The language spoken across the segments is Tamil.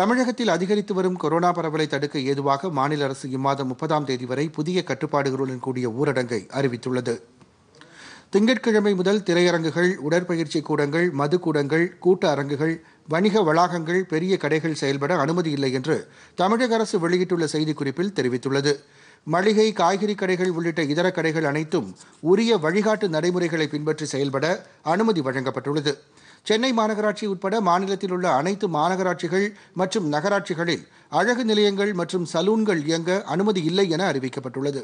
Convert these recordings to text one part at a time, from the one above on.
தமிழகத்தில் அதிகரித்து வரும் கொரோனா பரவலை தடுக்க ஏதுவாக மாநில அரசு இம்மாதம் முப்பதாம் தேதி வரை புதிய கட்டுப்பாடுகளுடன் கூடிய ஊரடங்கை அறிவித்துள்ளது திங்கட்கிழமை முதல் திரையரங்குகள் உடற்பயிற்சி கூடங்கள் மதுக்கூடங்கள் கூட்ட அரங்குகள் வணிக வளாகங்கள் பெரிய கடைகள் செயல்பட அனுமதி இல்லை என்று தமிழக அரசு வெளியிட்டுள்ள செய்திக்குறிப்பில் தெரிவித்துள்ளது மளிகை காய்கறி கடைகள் உள்ளிட்ட இதர கடைகள் அனைத்தும் உரிய வழிகாட்டு நடைமுறைகளை பின்பற்றி செயல்பட அனுமதி வழங்கப்பட்டுள்ளது சென்னை மாநகராட்சி உட்பட மாநிலத்தில் உள்ள அனைத்து மாநகராட்சிகள் மற்றும் நகராட்சிகளில் அழகு நிலையங்கள் மற்றும் சலூன்கள் இயங்க அனுமதி இல்லை என அறிவிக்கப்பட்டுள்ளது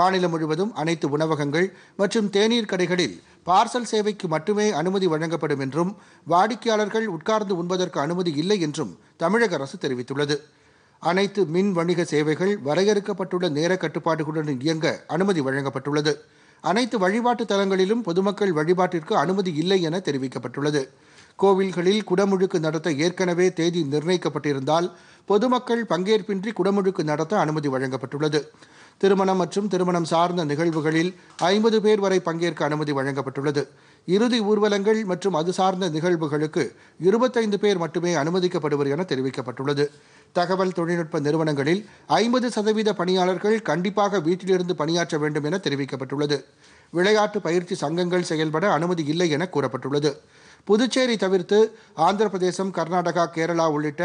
மாநிலம் முழுவதும் அனைத்து உணவகங்கள் மற்றும் தேநீர் கடைகளில் பார்சல் சேவைக்கு மட்டுமே அனுமதி வழங்கப்படும் என்றும் வாடிக்கையாளர்கள் உட்கார்ந்து உண்பதற்கு அனுமதி இல்லை என்றும் தமிழக அரசு தெரிவித்துள்ளது அனைத்து மின் வணிக சேவைகள் வரையறுக்கப்பட்டுள்ள நேர கட்டுப்பாடுகளுடன் இயங்க அனுமதி வழங்கப்பட்டுள்ளது அனைத்து வழிபாட்டு தலங்களிலும் பொதுமக்கள் வழிபாட்டிற்கு அனுமதி இல்லை என தெரிவிக்கப்பட்டுள்ளது கோவில்களில் குடமுழுக்கு நடத்த ஏற்கனவே தேதி நிர்ணயிக்கப்பட்டிருந்தால் பொதுமக்கள் பங்கேற்பின்றி குடமுழுக்கு நடத்த அனுமதி வழங்கப்பட்டுள்ளது திருமணம் மற்றும் திருமணம் சார்ந்த நிகழ்வுகளில் ஐம்பது பேர் வரை பங்கேற்க அனுமதி வழங்கப்பட்டுள்ளது இறுதி ஊர்வலங்கள் மற்றும் அது சார்ந்த நிகழ்வுகளுக்கு இருபத்தைந்து பேர் மட்டுமே அனுமதிக்கப்படுவர் என தெரிவிக்கப்பட்டுள்ளது தகவல் தொழில்நுட்ப நிறுவனங்களில் ஐம்பது சதவீத பணியாளர்கள் கண்டிப்பாக வீட்டிலிருந்து பணியாற்ற வேண்டும் என தெரிவிக்கப்பட்டுள்ளது விளையாட்டு பயிற்சி சங்கங்கள் செயல்பட அனுமதி இல்லை என கூறப்பட்டுள்ளது புதுச்சேரி தவிர்த்து ஆந்திர பிரதேசம் கர்நாடகா கேரளா உள்ளிட்ட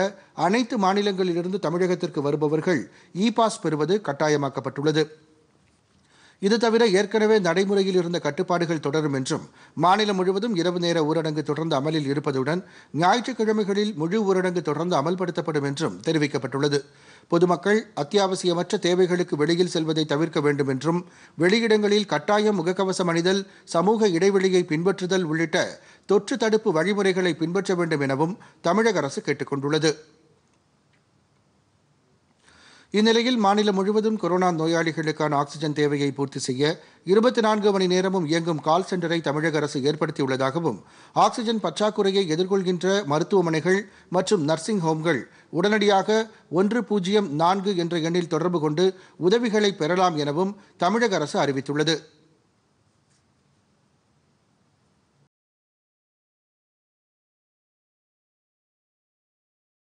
அனைத்து மாநிலங்களிலிருந்து தமிழகத்திற்கு வருபவர்கள் இ பாஸ் பெறுவது கட்டாயமாக்கப்பட்டுள்ளது இது தவிர ஏற்கனவே நடைமுறையில் இருந்த கட்டுப்பாடுகள் தொடரும் என்றும் மாநிலம் முழுவதும் இரவு நேர ஊரடங்கு தொடர்ந்து அமலில் இருப்பதுடன் ஞாயிற்றுக்கிழமைகளில் முழு ஊரடங்கு தொடர்ந்து அமல்படுத்தப்படும் என்றும் தெரிவிக்கப்பட்டுள்ளது பொதுமக்கள் அத்தியாவசியமற்ற தேவைகளுக்கு வெளியில் செல்வதை தவிர்க்க வேண்டும் என்றும் வெளியிடங்களில் கட்டாயம் முகக்கவசம் அணிதல் சமூக இடைவெளியை பின்பற்றுதல் உள்ளிட்ட தொற்று தடுப்பு வழிமுறைகளை பின்பற்ற வேண்டும் எனவும் தமிழக அரசு கேட்டுக் கொண்டுள்ளது இந்நிலையில் மாநிலம் முழுவதும் கொரோனா நோயாளிகளுக்கான ஆக்ஸிஜன் தேவையை பூர்த்தி செய்ய இருபத்தி நான்கு மணி நேரமும் இயங்கும் கால் சென்டரை தமிழக அரசு ஏற்படுத்தியுள்ளதாகவும் ஆக்ஸிஜன் பற்றாக்குறையை எதிர்கொள்கின்ற மருத்துவமனைகள் மற்றும் நர்சிங் ஹோம்கள் உடனடியாக ஒன்று பூஜ்ஜியம் நான்கு என்ற எண்ணில் தொடர்பு கொண்டு உதவிகளை பெறலாம் எனவும் தமிழக அரசு அறிவித்துள்ளது